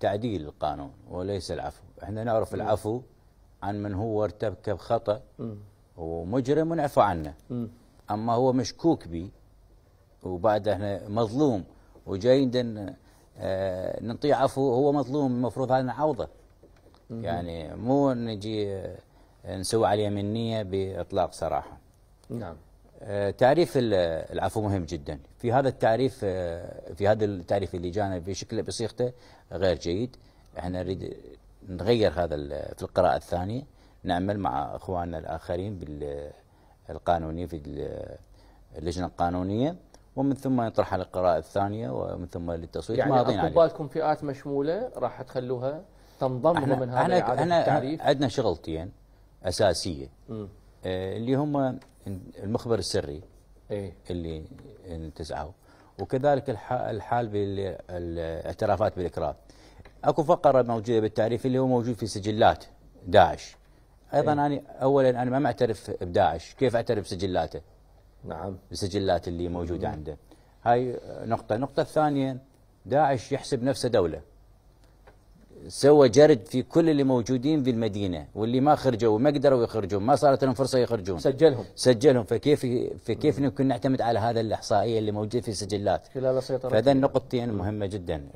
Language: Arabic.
تعديل القانون وليس العفو احنا نعرف العفو عن من هو ارتكب خطأ ومجرم ونعفو عنه أما هو مشكوك به وبعد احنا مظلوم وجايين اه نعطيه عفو هو مظلوم المفروض هذا نعوضه يعني مو نجي آه، نسوي عليه منية بإطلاق سراحة نعم آه، تعريف العفو مهم جدا في هذا التعريف آه، في هذا التعريف اللي جانا بشكل بصيغته غير جيد احنا نريد نغير هذا في القراءة الثانية نعمل مع اخواننا الاخرين بالقانوني في اللجنة القانونية ومن ثم نطرحها على القراءة الثانية ومن ثم للتصويت يعني اكو بالكم فئات مشمولة راح تخلوها تنضم من هذا احنا التعريف احنا عندنا شغلتين اساسية م. آه، اللي هم المخبر السري إيه؟ اللي انتزعوا وكذلك الحال بالاعترافات بالإكراه أكو فقرة موجودة بالتعريف اللي هو موجود في سجلات داعش أيضا إيه؟ أنا أولا أنا ما معترف بداعش كيف أعترف بسجلاته نعم بسجلات اللي موجودة عنده هاي نقطة النقطة الثانية داعش يحسب نفسه دولة سوى جرد في كل اللي موجودين في المدينة واللي ما خرجوا وما قدروا يخرجون ما صارت لهم فرصة يخرجون سجلهم سجلهم فكيف فكيف نكون نعتمد على هذا الإحصائية اللي موجودة في السجلات خلال السيطرة فهذا نقطتين مهمة جدا